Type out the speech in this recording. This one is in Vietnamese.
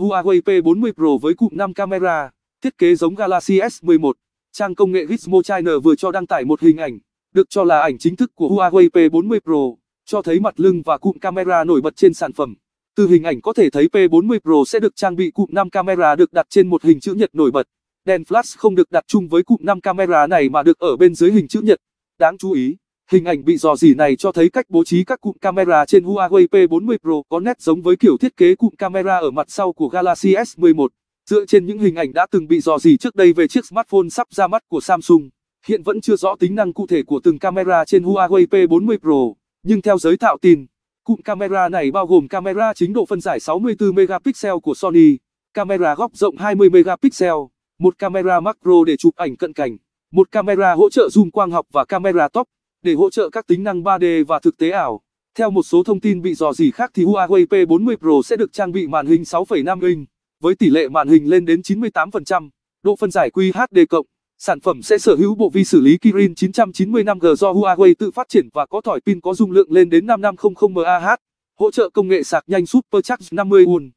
Huawei P40 Pro với cụm 5 camera, thiết kế giống Galaxy S11. Trang công nghệ Gizmo China vừa cho đăng tải một hình ảnh, được cho là ảnh chính thức của Huawei P40 Pro, cho thấy mặt lưng và cụm camera nổi bật trên sản phẩm. Từ hình ảnh có thể thấy P40 Pro sẽ được trang bị cụm 5 camera được đặt trên một hình chữ nhật nổi bật. Đèn flash không được đặt chung với cụm 5 camera này mà được ở bên dưới hình chữ nhật. Đáng chú ý Hình ảnh bị dò dỉ này cho thấy cách bố trí các cụm camera trên Huawei P40 Pro có nét giống với kiểu thiết kế cụm camera ở mặt sau của Galaxy S11. Dựa trên những hình ảnh đã từng bị dò dỉ trước đây về chiếc smartphone sắp ra mắt của Samsung, hiện vẫn chưa rõ tính năng cụ thể của từng camera trên Huawei P40 Pro, nhưng theo giới tạo tin, cụm camera này bao gồm camera chính độ phân giải 64 megapixel của Sony, camera góc rộng 20 megapixel, một camera macro để chụp ảnh cận cảnh, một camera hỗ trợ zoom quang học và camera top để hỗ trợ các tính năng 3D và thực tế ảo. Theo một số thông tin bị dò dỉ khác thì Huawei P40 Pro sẽ được trang bị màn hình 6,5 inch, với tỷ lệ màn hình lên đến 98%, độ phân giải QHD+. Sản phẩm sẽ sở hữu bộ vi xử lý Kirin 995G do Huawei tự phát triển và có thỏi pin có dung lượng lên đến 5500mAh, hỗ trợ công nghệ sạc nhanh Supercharge 50W.